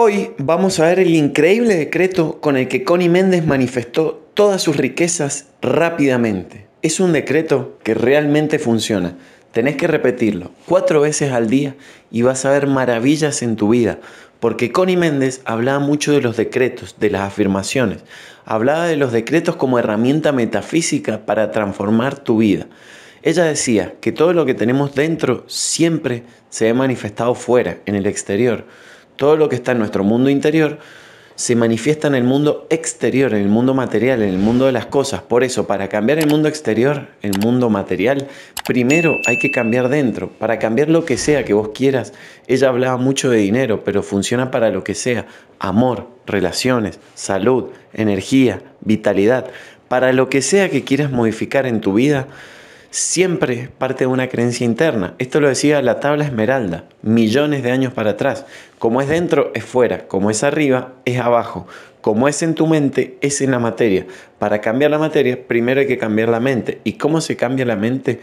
Hoy vamos a ver el increíble decreto con el que Connie Méndez manifestó todas sus riquezas rápidamente. Es un decreto que realmente funciona. Tenés que repetirlo cuatro veces al día y vas a ver maravillas en tu vida. Porque Connie Méndez hablaba mucho de los decretos, de las afirmaciones. Hablaba de los decretos como herramienta metafísica para transformar tu vida. Ella decía que todo lo que tenemos dentro siempre se ve manifestado fuera, en el exterior. Todo lo que está en nuestro mundo interior se manifiesta en el mundo exterior, en el mundo material, en el mundo de las cosas. Por eso, para cambiar el mundo exterior, el mundo material, primero hay que cambiar dentro. Para cambiar lo que sea que vos quieras, ella hablaba mucho de dinero, pero funciona para lo que sea. Amor, relaciones, salud, energía, vitalidad. Para lo que sea que quieras modificar en tu vida, siempre parte de una creencia interna. Esto lo decía la tabla esmeralda, millones de años para atrás. Como es dentro, es fuera. Como es arriba, es abajo. Como es en tu mente, es en la materia. Para cambiar la materia, primero hay que cambiar la mente. ¿Y cómo se cambia la mente?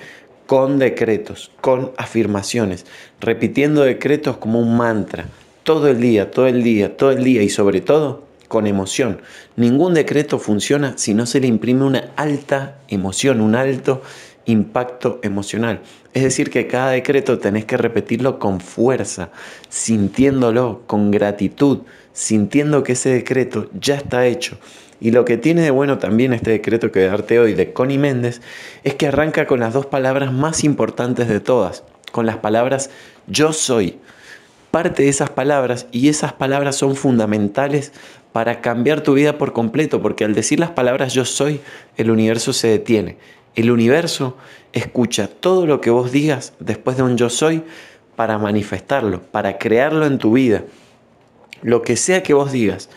Con decretos, con afirmaciones, repitiendo decretos como un mantra, todo el día, todo el día, todo el día y sobre todo con emoción. Ningún decreto funciona si no se le imprime una alta emoción, un alto impacto emocional. Es decir, que cada decreto tenés que repetirlo con fuerza, sintiéndolo, con gratitud, sintiendo que ese decreto ya está hecho. Y lo que tiene de bueno también este decreto que darte hoy de Connie Méndez es que arranca con las dos palabras más importantes de todas, con las palabras yo soy. Parte de esas palabras y esas palabras son fundamentales para cambiar tu vida por completo, porque al decir las palabras yo soy, el universo se detiene el universo escucha todo lo que vos digas después de un yo soy para manifestarlo, para crearlo en tu vida. Lo que sea que vos digas,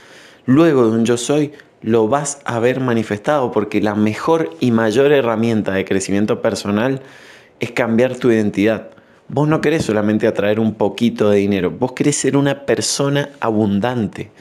luego de un yo soy, lo vas a haber manifestado porque la mejor y mayor herramienta de crecimiento personal es cambiar tu identidad. Vos no querés solamente atraer un poquito de dinero, vos querés ser una persona abundante.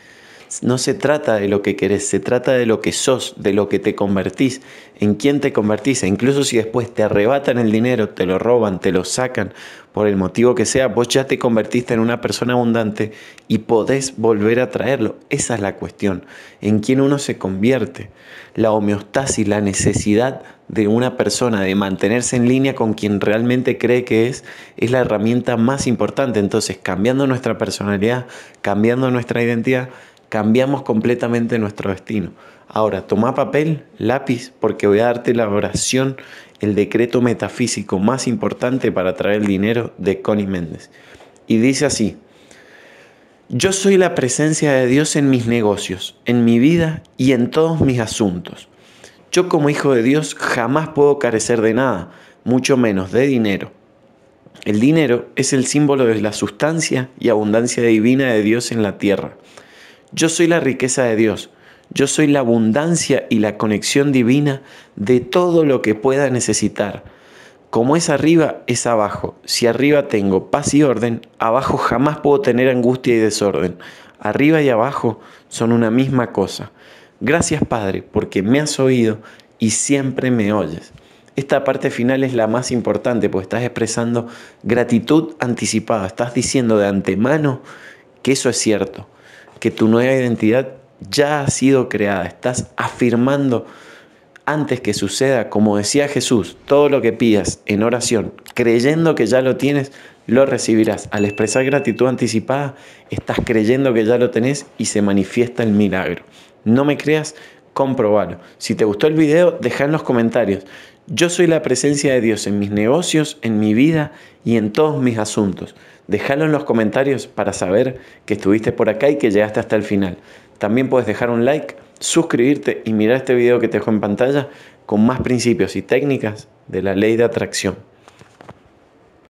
No se trata de lo que querés, se trata de lo que sos, de lo que te convertís, en quién te convertís. E incluso si después te arrebatan el dinero, te lo roban, te lo sacan, por el motivo que sea, vos ya te convertiste en una persona abundante y podés volver a traerlo. Esa es la cuestión, en quién uno se convierte. La homeostasis, la necesidad de una persona de mantenerse en línea con quien realmente cree que es, es la herramienta más importante. Entonces, cambiando nuestra personalidad, cambiando nuestra identidad, cambiamos completamente nuestro destino. Ahora, toma papel, lápiz, porque voy a darte la oración, el decreto metafísico más importante para traer el dinero de Connie Méndez. Y dice así, yo soy la presencia de Dios en mis negocios, en mi vida y en todos mis asuntos. Yo como hijo de Dios jamás puedo carecer de nada, mucho menos de dinero. El dinero es el símbolo de la sustancia y abundancia divina de Dios en la tierra. Yo soy la riqueza de Dios. Yo soy la abundancia y la conexión divina de todo lo que pueda necesitar. Como es arriba, es abajo. Si arriba tengo paz y orden, abajo jamás puedo tener angustia y desorden. Arriba y abajo son una misma cosa. Gracias Padre, porque me has oído y siempre me oyes. Esta parte final es la más importante, porque estás expresando gratitud anticipada, estás diciendo de antemano que eso es cierto que tu nueva identidad ya ha sido creada, estás afirmando antes que suceda, como decía Jesús, todo lo que pidas en oración, creyendo que ya lo tienes, lo recibirás. Al expresar gratitud anticipada, estás creyendo que ya lo tenés y se manifiesta el milagro. No me creas, comprobalo. Si te gustó el video, deja en los comentarios. Yo soy la presencia de Dios en mis negocios, en mi vida y en todos mis asuntos. Déjalo en los comentarios para saber que estuviste por acá y que llegaste hasta el final. También puedes dejar un like, suscribirte y mirar este video que te dejo en pantalla con más principios y técnicas de la ley de atracción.